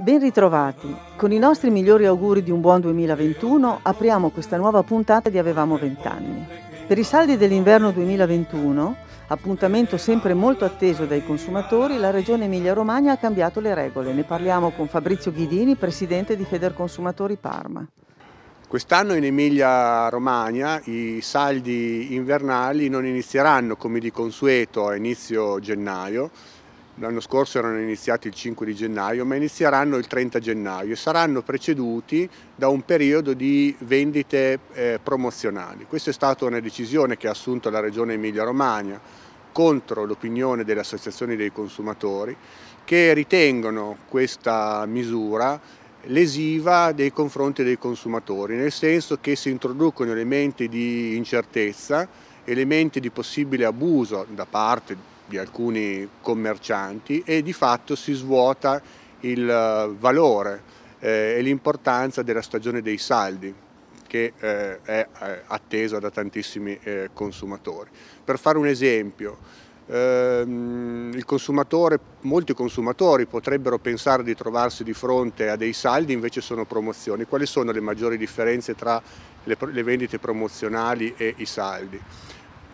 Ben ritrovati. Con i nostri migliori auguri di un buon 2021 apriamo questa nuova puntata di Avevamo 20 anni. Per i saldi dell'inverno 2021, appuntamento sempre molto atteso dai consumatori, la Regione Emilia-Romagna ha cambiato le regole. Ne parliamo con Fabrizio Ghidini, presidente di Federconsumatori Parma. Quest'anno in Emilia-Romagna i saldi invernali non inizieranno come di consueto a inizio gennaio, l'anno scorso erano iniziati il 5 di gennaio, ma inizieranno il 30 gennaio e saranno preceduti da un periodo di vendite eh, promozionali. Questa è stata una decisione che ha assunto la Regione Emilia-Romagna contro l'opinione delle associazioni dei consumatori che ritengono questa misura lesiva dei confronti dei consumatori, nel senso che si introducono elementi di incertezza, elementi di possibile abuso da parte di alcuni commercianti e di fatto si svuota il eh, valore eh, e l'importanza della stagione dei saldi che eh, è eh, attesa da tantissimi eh, consumatori. Per fare un esempio, ehm, consumatore, molti consumatori potrebbero pensare di trovarsi di fronte a dei saldi, invece sono promozioni. Quali sono le maggiori differenze tra le, le vendite promozionali e i saldi?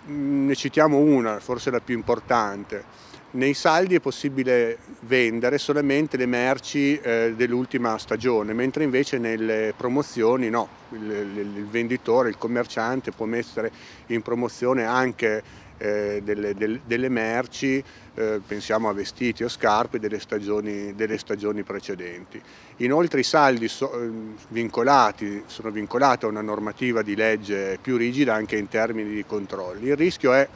Mm, ne citiamo una, forse la più importante. Nei saldi è possibile vendere solamente le merci eh, dell'ultima stagione, mentre invece nelle promozioni no, il, il, venditore, il commerciante può mettere in promozione anche eh, delle, del, delle merci eh, pensiamo a vestiti o scarpe delle stagioni, delle stagioni precedenti. Inoltre i saldi so, eh, vincolati, sono vincolati a una normativa di legge più rigida anche in termini di controlli. Il rischio è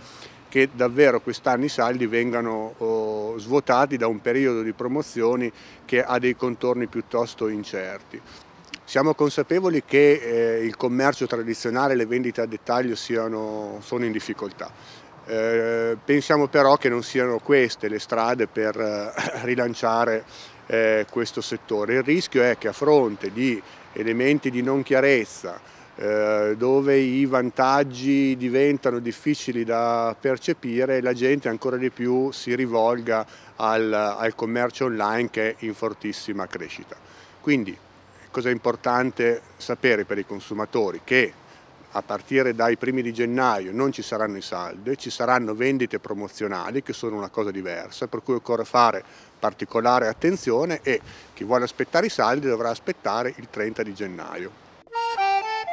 che davvero quest'anno i saldi vengano oh, svuotati da un periodo di promozioni che ha dei contorni piuttosto incerti. Siamo consapevoli che eh, il commercio tradizionale e le vendite a dettaglio siano, sono in difficoltà eh, pensiamo però che non siano queste le strade per eh, rilanciare eh, questo settore. Il rischio è che a fronte di elementi di non chiarezza, eh, dove i vantaggi diventano difficili da percepire, la gente ancora di più si rivolga al, al commercio online che è in fortissima crescita. Quindi cosa è importante sapere per i consumatori? Che a partire dai primi di gennaio non ci saranno i saldi, ci saranno vendite promozionali che sono una cosa diversa, per cui occorre fare particolare attenzione e chi vuole aspettare i saldi dovrà aspettare il 30 di gennaio.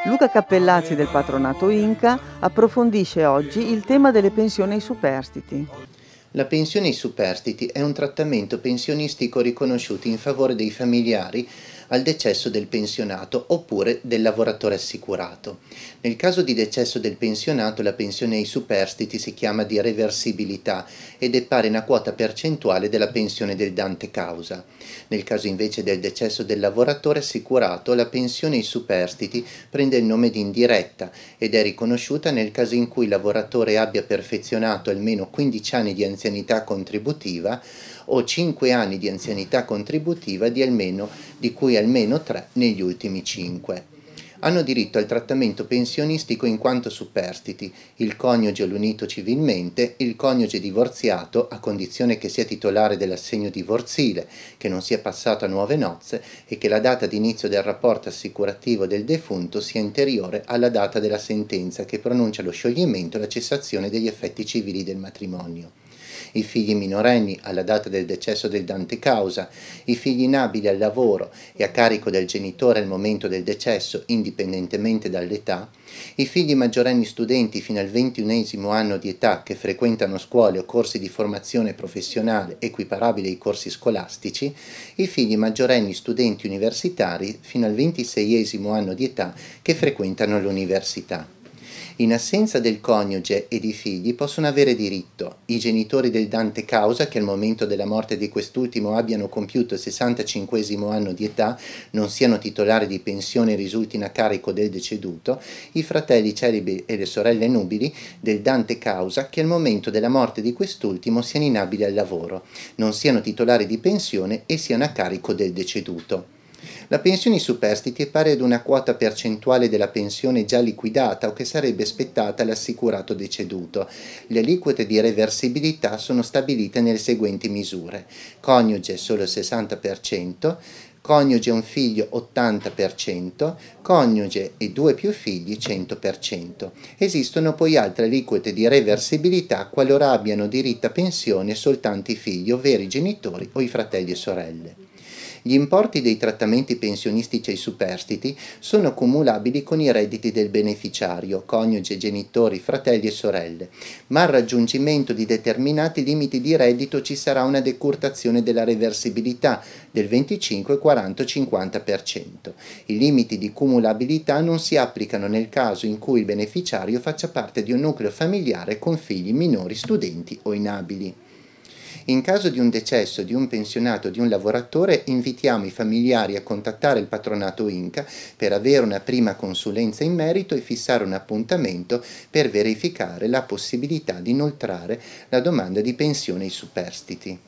Luca Cappellazzi del patronato Inca approfondisce oggi il tema delle pensioni ai superstiti. La pensione ai superstiti è un trattamento pensionistico riconosciuto in favore dei familiari al decesso del pensionato oppure del lavoratore assicurato. Nel caso di decesso del pensionato la pensione ai superstiti si chiama di reversibilità ed è pari a una quota percentuale della pensione del dante causa. Nel caso invece del decesso del lavoratore assicurato la pensione ai superstiti prende il nome di indiretta ed è riconosciuta nel caso in cui il lavoratore abbia perfezionato almeno 15 anni di anzianità contributiva o 5 anni di anzianità contributiva di, almeno, di cui almeno 3 negli ultimi 5 hanno diritto al trattamento pensionistico in quanto superstiti, il coniuge all'unito civilmente, il coniuge divorziato a condizione che sia titolare dell'assegno divorzile, che non sia passato a nuove nozze e che la data d'inizio del rapporto assicurativo del defunto sia anteriore alla data della sentenza che pronuncia lo scioglimento e la cessazione degli effetti civili del matrimonio i figli minorenni alla data del decesso del dante causa, i figli inabili al lavoro e a carico del genitore al momento del decesso, indipendentemente dall'età, i figli maggiorenni studenti fino al ventunesimo anno di età che frequentano scuole o corsi di formazione professionale equiparabili ai corsi scolastici, i figli maggiorenni studenti universitari fino al ventiseiesimo anno di età che frequentano l'università. In assenza del coniuge e di figli possono avere diritto i genitori del Dante causa che al momento della morte di quest'ultimo abbiano compiuto il 65 anno di età, non siano titolari di pensione e risultino a carico del deceduto, i fratelli celibi e le sorelle nubili del Dante causa che al momento della morte di quest'ultimo siano inabili al lavoro, non siano titolari di pensione e siano a carico del deceduto. La pensione superstiti è pari ad una quota percentuale della pensione già liquidata o che sarebbe spettata all'assicurato deceduto. Le aliquote di reversibilità sono stabilite nelle seguenti misure. Coniuge solo 60%, coniuge un figlio 80%, coniuge e due più figli 100%. Esistono poi altre aliquote di reversibilità qualora abbiano diritto a pensione soltanto i figli, ovvero i genitori o i fratelli e sorelle. Gli importi dei trattamenti pensionistici ai superstiti sono cumulabili con i redditi del beneficiario, coniuge, genitori, fratelli e sorelle, ma al raggiungimento di determinati limiti di reddito ci sarà una decurtazione della reversibilità del 25, 40, 50%. I limiti di cumulabilità non si applicano nel caso in cui il beneficiario faccia parte di un nucleo familiare con figli minori, studenti o inabili. In caso di un decesso di un pensionato o di un lavoratore, invitiamo i familiari a contattare il patronato INCA per avere una prima consulenza in merito e fissare un appuntamento per verificare la possibilità di inoltrare la domanda di pensione ai superstiti.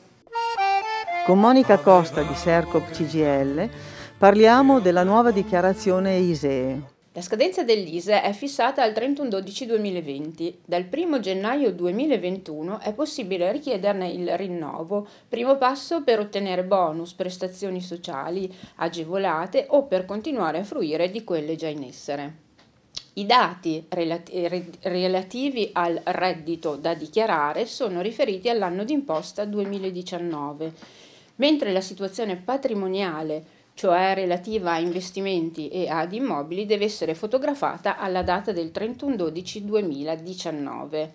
Con Monica Costa di Sercop CGL parliamo della nuova dichiarazione ISEE la scadenza dell'ISE è fissata al 31-12-2020. Dal 1 gennaio 2021 è possibile richiederne il rinnovo, primo passo per ottenere bonus, prestazioni sociali agevolate o per continuare a fruire di quelle già in essere. I dati relativi al reddito da dichiarare sono riferiti all'anno d'imposta 2019, mentre la situazione patrimoniale cioè relativa a investimenti e ad immobili, deve essere fotografata alla data del 31-12-2019.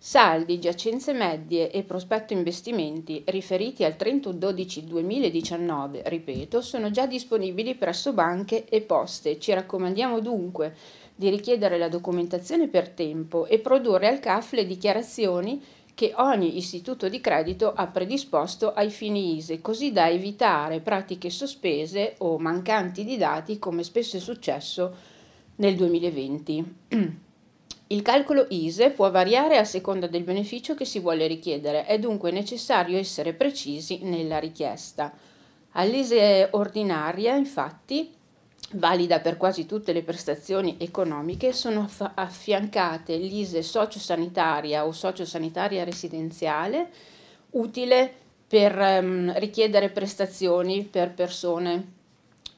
Saldi, giacenze medie e prospetto investimenti riferiti al 31-12-2019, ripeto, sono già disponibili presso banche e poste. Ci raccomandiamo dunque di richiedere la documentazione per tempo e produrre al CAF le dichiarazioni che ogni istituto di credito ha predisposto ai fini ISE, così da evitare pratiche sospese o mancanti di dati come spesso è successo nel 2020. Il calcolo ISE può variare a seconda del beneficio che si vuole richiedere, è dunque necessario essere precisi nella richiesta. All'ISE ordinaria, infatti, valida per quasi tutte le prestazioni economiche, sono affiancate l'ISE sociosanitaria o sociosanitaria residenziale, utile per um, richiedere prestazioni per persone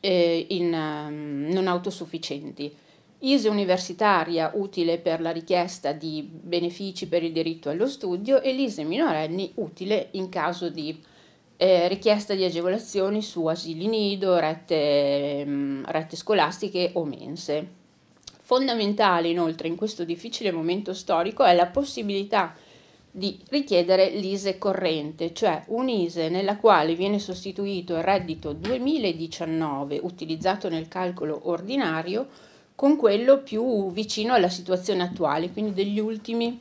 eh, in, um, non autosufficienti. ISE universitaria utile per la richiesta di benefici per il diritto allo studio e l'ISE minorenni utile in caso di eh, richiesta di agevolazioni su asili nido, rette, mh, mm, rette scolastiche o mense. Fondamentale inoltre in questo difficile momento storico è la possibilità di richiedere l'ISE corrente, cioè un'ISE nella quale viene sostituito il reddito 2019 utilizzato nel calcolo ordinario con quello più vicino alla situazione attuale, quindi degli ultimi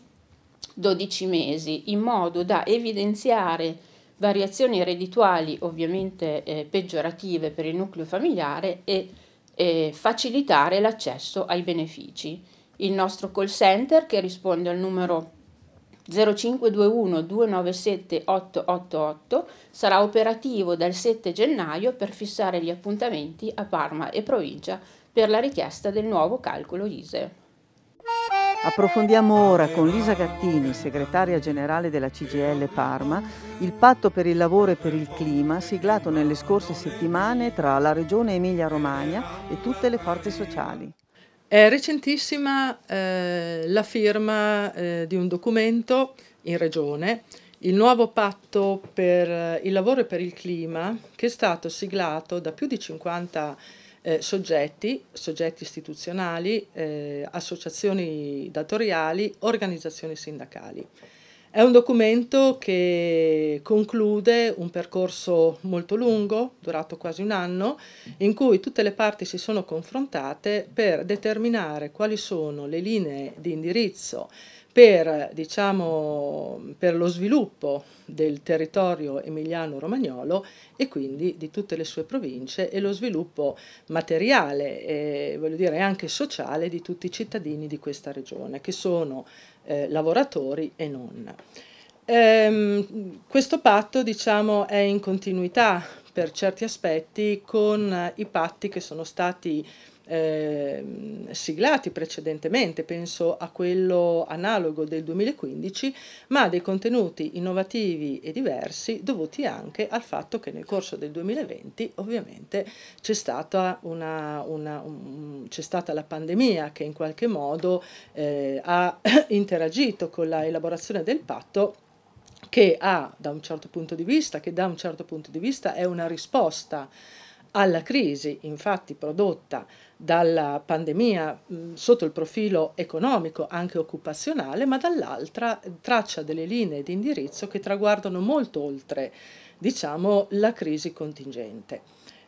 12 mesi, in modo da evidenziare variazioni reddituali ovviamente eh, peggiorative per il nucleo familiare e eh, facilitare l'accesso ai benefici. Il nostro call center che risponde al numero 0521 297 888 sarà operativo dal 7 gennaio per fissare gli appuntamenti a Parma e provincia per la richiesta del nuovo calcolo ISE. Approfondiamo ora con Lisa Gattini, segretaria generale della CGL Parma, il patto per il lavoro e per il clima siglato nelle scorse settimane tra la Regione Emilia-Romagna e tutte le forze sociali. È recentissima eh, la firma eh, di un documento in Regione, il nuovo patto per eh, il lavoro e per il clima, che è stato siglato da più di 50 eh, soggetti, soggetti istituzionali, eh, associazioni datoriali, organizzazioni sindacali. È un documento che conclude un percorso molto lungo, durato quasi un anno, in cui tutte le parti si sono confrontate per determinare quali sono le linee di indirizzo per, diciamo, per lo sviluppo del territorio emiliano-romagnolo e quindi di tutte le sue province e lo sviluppo materiale e voglio dire, anche sociale di tutti i cittadini di questa regione, che sono eh, lavoratori e non. Ehm, questo patto diciamo, è in continuità per certi aspetti con i patti che sono stati eh, siglati precedentemente, penso a quello analogo del 2015, ma dei contenuti innovativi e diversi dovuti anche al fatto che nel corso del 2020 ovviamente c'è stata, una, una, un, c'è stata la pandemia che in qualche modo eh, ha interagito con la elaborazione del patto che ha da un certo punto di vista, che da un certo punto di vista è una risposta alla crisi, infatti prodotta dalla pandemia mm, sotto il profilo economico, anche occupazionale, ma dall'altra traccia delle linee di indirizzo che traguardano molto oltre diciamo, la crisi contingente.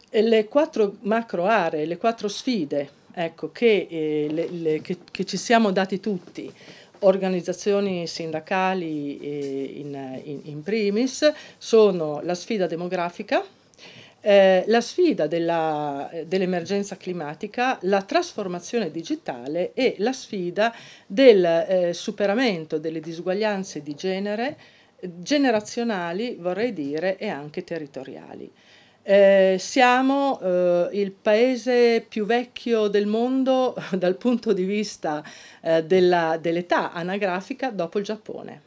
E le quattro macro aree, le quattro sfide ecco, che, eh, le, le, che, che ci siamo dati tutti, organizzazioni sindacali eh, in, in, in primis, sono la sfida demografica, eh, la sfida dell'emergenza climatica, la trasformazione digitale e la sfida del eh, superamento delle disuguaglianze di genere, generazionali vorrei dire, e anche territoriali. Eh, siamo eh, il paese più vecchio del mondo dal punto di vista eh, dell'età anagrafica dopo il Giappone.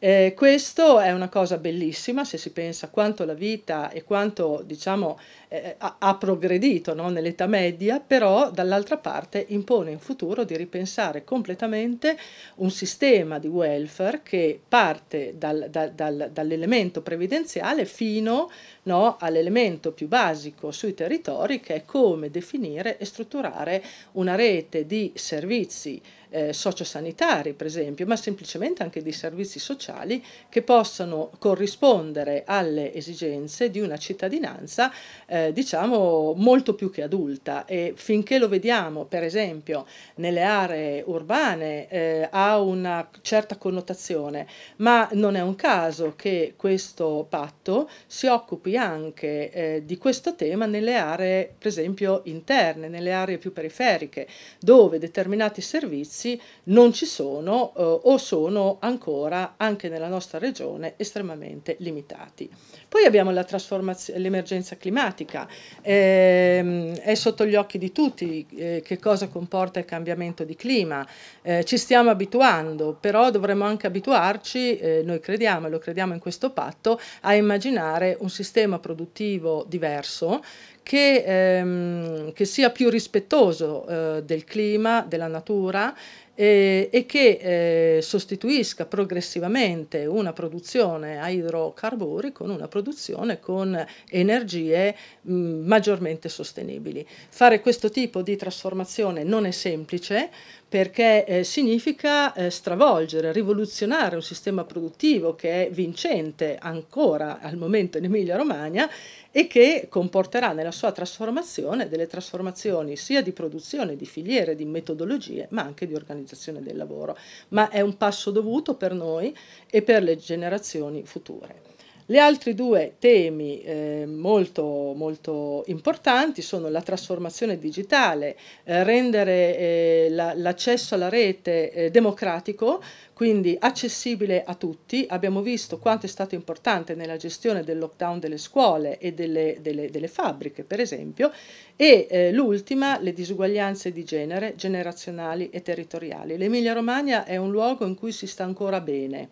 Eh, questo è una cosa bellissima se si pensa quanto la vita e quanto diciamo eh, ha, progredito no? nell'età media, però dall'altra parte impone in futuro di ripensare completamente un sistema di welfare che parte dal, dal, dal, dall'elemento previdenziale fino no, all'elemento più basico sui territori che è come definire e strutturare una rete di servizi eh, sociosanitari, per esempio, ma semplicemente anche di servizi sociali che possano corrispondere alle esigenze di una cittadinanza eh, eh, diciamo molto più che adulta e finché lo vediamo per esempio nelle aree urbane eh, ha una certa connotazione ma non è un caso che questo patto si occupi anche eh, di questo tema nelle aree per esempio interne, nelle aree più periferiche dove determinati servizi non ci sono eh, o sono ancora anche nella nostra regione estremamente limitati. Poi abbiamo l'emergenza climatica climatica. Eh, è sotto gli occhi di tutti eh, che cosa comporta il cambiamento di clima. Eh, ci stiamo abituando, però dovremmo anche abituarci, eh, noi crediamo e lo crediamo in questo patto, a immaginare un sistema produttivo diverso che, ehm, che sia più rispettoso eh, del clima, della natura eh, e che eh, sostituisca progressivamente una produzione a idrocarburi con una produzione con energie mh, maggiormente sostenibili. Fare questo tipo di trasformazione non è semplice perché eh, significa eh, stravolgere, rivoluzionare un sistema produttivo che è vincente ancora al momento in Emilia-Romagna e che comporterà nella sua trasformazione delle trasformazioni sia di produzione, di filiere, di metodologie, ma anche di organizzazione del lavoro. Ma è un passo dovuto per noi e per le generazioni future. Le altre due temi eh, molto, molto importanti sono la trasformazione digitale, eh, rendere eh, la, l'accesso alla rete eh, democratico, quindi accessibile a tutti. Abbiamo visto quanto è stato importante nella gestione del lockdown delle scuole e delle, delle, delle fabbriche, per esempio, e eh, l'ultima, le disuguaglianze di genere, generazionali e territoriali. L'Emilia Romagna è un luogo in cui si sta ancora bene.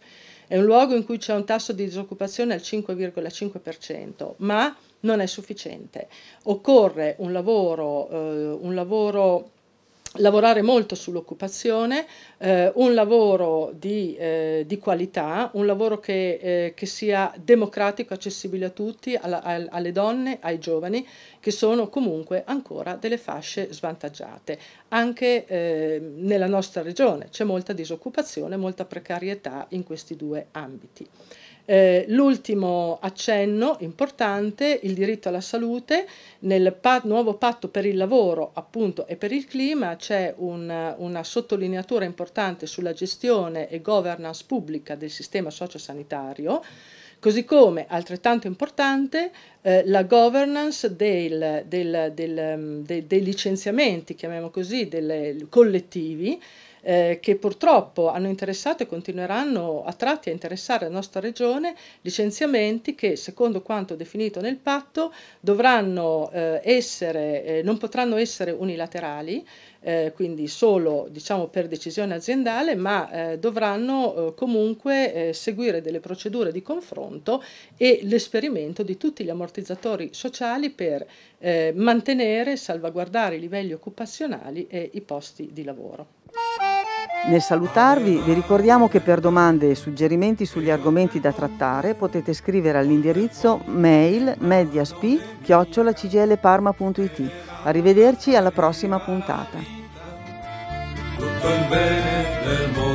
È un luogo in cui c'è un tasso di disoccupazione al 5,5%, ma non è sufficiente. Occorre un lavoro, eh, un lavoro lavorare molto sull'occupazione, eh, un lavoro di, eh, di, qualità, un lavoro che, eh, che, sia democratico, accessibile a tutti, alla, alle donne, ai giovani, che sono comunque ancora delle fasce svantaggiate. Anche eh, nella nostra regione c'è molta disoccupazione, molta precarietà in questi due ambiti. Eh, l'ultimo accenno importante, il diritto alla salute, nel pa- nuovo patto per il lavoro appunto e per il clima c'è una, una sottolineatura importante sulla gestione e governance pubblica del sistema sociosanitario. Così come altrettanto importante eh, la governance del, del, del, mm, dei licenziamenti, chiamiamo così, delle, collettivi, eh, che purtroppo hanno interessato e continueranno a tratti a interessare la nostra regione licenziamenti che secondo quanto definito nel patto dovranno eh, essere, eh, non potranno essere unilaterali, eh, quindi solo diciamo, per decisione aziendale, ma eh, dovranno eh, comunque seguire delle procedure di confronto e l'esperimento di tutti gli ammortizzatori sociali per mantenere e salvaguardare i livelli occupazionali e i posti di lavoro. Nel salutarvi vi ricordiamo che per domande e suggerimenti sugli argomenti da trattare potete scrivere all'indirizzo mail mediasp-cgleparma.it. Arrivederci alla prossima puntata.